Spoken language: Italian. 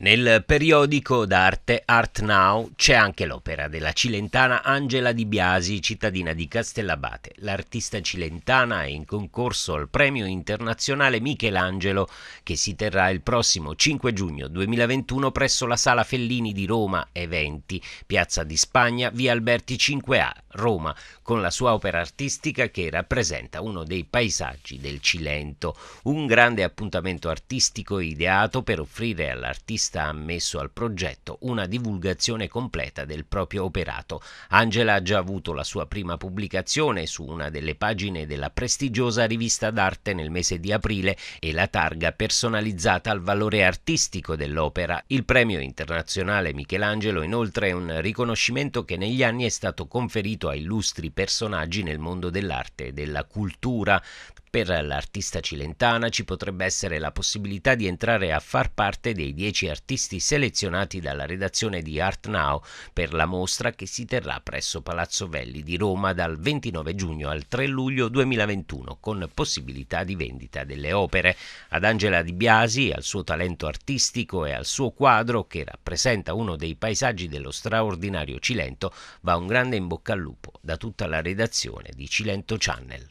Nel periodico d'arte Art Now c'è anche l'opera della cilentana Angela Di Biasi, cittadina di Castellabate. L'artista cilentana è in concorso al Premio Internazionale Michelangelo che si terrà il prossimo 5 giugno 2021 presso la Sala Fellini di Roma Eventi, Piazza di Spagna, Via Alberti 5A Roma, con la sua opera artistica che rappresenta uno dei paesaggi del Cilento, un grande appuntamento artistico ideato per offrire all'artista ammesso al progetto una divulgazione completa del proprio operato. Angela ha già avuto la sua prima pubblicazione su una delle pagine della prestigiosa rivista d'arte nel mese di aprile e la targa personalizzata al valore artistico dell'opera. Il premio internazionale Michelangelo inoltre è un riconoscimento che negli anni è stato conferito a illustri personaggi nel mondo dell'arte e della cultura. Per l'artista cilentana ci potrebbe essere la possibilità di entrare a far parte dei dieci artisti selezionati dalla redazione di Art Now per la mostra che si terrà presso Palazzo Velli di Roma dal 29 giugno al 3 luglio 2021 con possibilità di vendita delle opere. Ad Angela Di Biasi, al suo talento artistico e al suo quadro che rappresenta uno dei paesaggi dello straordinario Cilento va un grande in bocca al lupo Lupo, da tutta la redazione di Cilento Channel.